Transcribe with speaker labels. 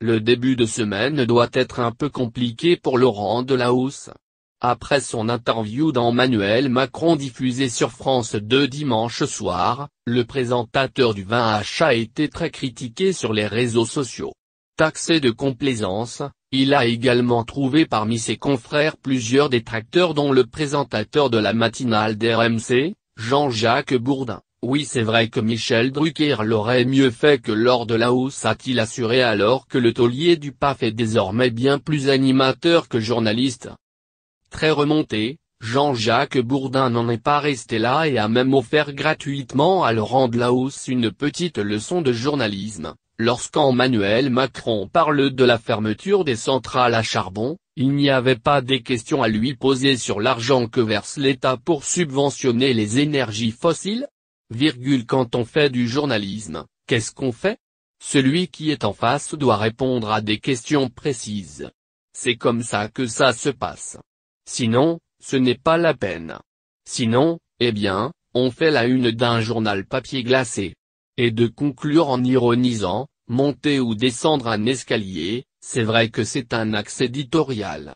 Speaker 1: Le début de semaine doit être un peu compliqué pour Laurent Delahousse. Après son interview Manuel Macron diffusée sur France 2 dimanche soir, le présentateur du 20H a été très critiqué sur les réseaux sociaux. Taxé de complaisance, il a également trouvé parmi ses confrères plusieurs détracteurs dont le présentateur de la matinale d'RMC, Jean-Jacques Bourdin. Oui c'est vrai que Michel Drucker l'aurait mieux fait que lors de la hausse a-t-il assuré alors que le taulier du PAF est désormais bien plus animateur que journaliste. Très remonté, Jean-Jacques Bourdin n'en est pas resté là et a même offert gratuitement à Laurent de la une petite leçon de journalisme. Lorsqu'Emmanuel Macron parle de la fermeture des centrales à charbon, il n'y avait pas des questions à lui poser sur l'argent que verse l'État pour subventionner les énergies fossiles, Virgule quand on fait du journalisme, qu'est-ce qu'on fait Celui qui est en face doit répondre à des questions précises. C'est comme ça que ça se passe. Sinon, ce n'est pas la peine. Sinon, eh bien, on fait la une d'un journal papier glacé. Et de conclure en ironisant, monter ou descendre un escalier, c'est vrai que c'est un axe éditorial.